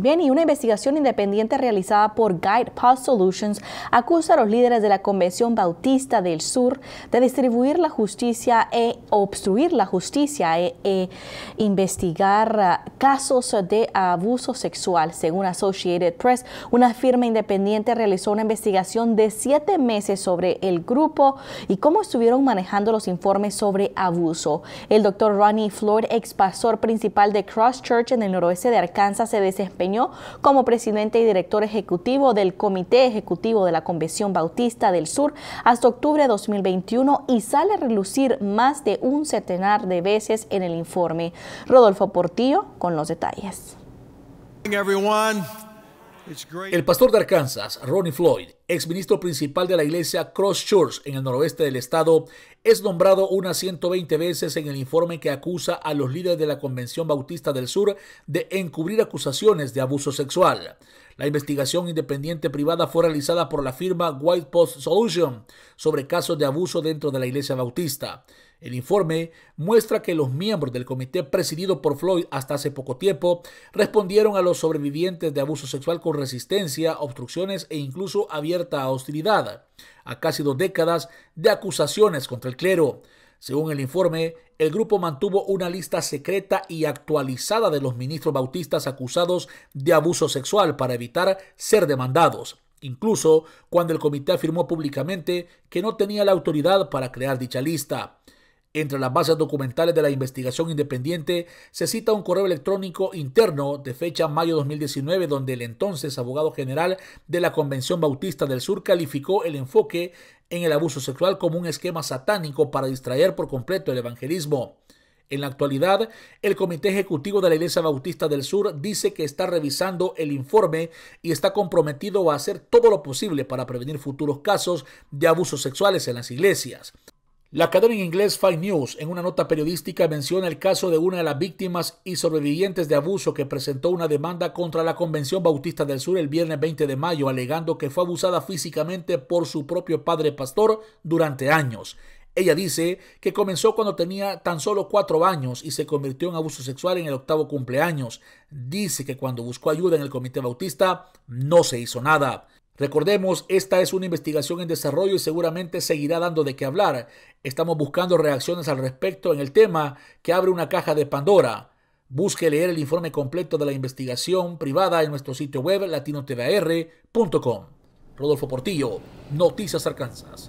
Bien, y una investigación independiente realizada por Guide Post Solutions acusa a los líderes de la Convención Bautista del Sur de distribuir la justicia e obstruir la justicia e, e investigar ah, casos de abuso sexual. Según Associated Press, una firma independiente realizó una investigación de siete meses sobre el grupo y cómo estuvieron manejando los informes sobre abuso. El doctor Ronnie Floyd, ex pastor principal de Cross Church en el noroeste de Arkansas, se desempeñó como presidente y director ejecutivo del Comité Ejecutivo de la Convención Bautista del Sur hasta octubre de 2021 y sale a relucir más de un centenar de veces en el informe. Rodolfo Portillo con los detalles. El pastor de Arkansas, Ronnie Floyd, ex ministro principal de la iglesia Cross Church en el noroeste del estado, es nombrado unas 120 veces en el informe que acusa a los líderes de la Convención Bautista del Sur de encubrir acusaciones de abuso sexual. La investigación independiente privada fue realizada por la firma White Post Solution sobre casos de abuso dentro de la iglesia bautista. El informe muestra que los miembros del comité presidido por Floyd hasta hace poco tiempo respondieron a los sobrevivientes de abuso sexual con resistencia, obstrucciones e incluso abierta hostilidad, a casi dos décadas de acusaciones contra el clero. Según el informe, el grupo mantuvo una lista secreta y actualizada de los ministros bautistas acusados de abuso sexual para evitar ser demandados incluso cuando el comité afirmó públicamente que no tenía la autoridad para crear dicha lista. Entre las bases documentales de la investigación independiente se cita un correo electrónico interno de fecha mayo 2019 donde el entonces abogado general de la Convención Bautista del Sur calificó el enfoque en el abuso sexual como un esquema satánico para distraer por completo el evangelismo. En la actualidad, el Comité Ejecutivo de la Iglesia Bautista del Sur dice que está revisando el informe y está comprometido a hacer todo lo posible para prevenir futuros casos de abusos sexuales en las iglesias. La cadena en inglés Fine News en una nota periodística menciona el caso de una de las víctimas y sobrevivientes de abuso que presentó una demanda contra la Convención Bautista del Sur el viernes 20 de mayo alegando que fue abusada físicamente por su propio padre pastor durante años. Ella dice que comenzó cuando tenía tan solo cuatro años y se convirtió en abuso sexual en el octavo cumpleaños. Dice que cuando buscó ayuda en el Comité Bautista no se hizo nada. Recordemos, esta es una investigación en desarrollo y seguramente seguirá dando de qué hablar. Estamos buscando reacciones al respecto en el tema que abre una caja de Pandora. Busque leer el informe completo de la investigación privada en nuestro sitio web latinotvr.com. Rodolfo Portillo, Noticias Arkansas.